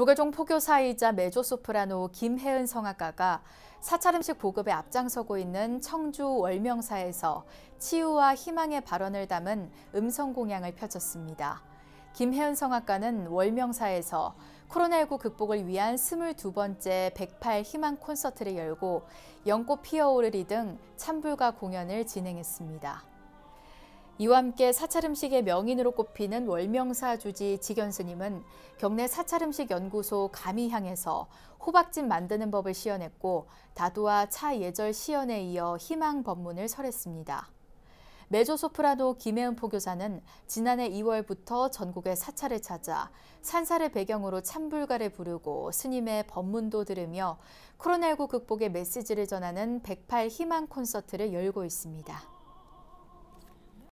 조계종 포교사이자 메조소프라노 김혜은 성악가가 사찰음식 보급에 앞장서고 있는 청주 월명사에서 치유와 희망의 발언을 담은 음성 공양을 펼쳤습니다. 김혜은 성악가는 월명사에서 코로나19 극복을 위한 22번째 108 희망 콘서트를 열고 연꽃 피어오르리 등 찬불가 공연을 진행했습니다. 이와 함께 사찰 음식의 명인으로 꼽히는 월명사 주지 직연 스님은 경내 사찰 음식 연구소 가미향에서 호박찜 만드는 법을 시연했고 다도와 차예절 시연에 이어 희망 법문을 설했습니다. 메조소프라노 김혜은 포교사는 지난해 2월부터 전국의 사찰을 찾아 산사를 배경으로 참불가를 부르고 스님의 법문도 들으며 코로나19 극복의 메시지를 전하는 108 희망 콘서트를 열고 있습니다.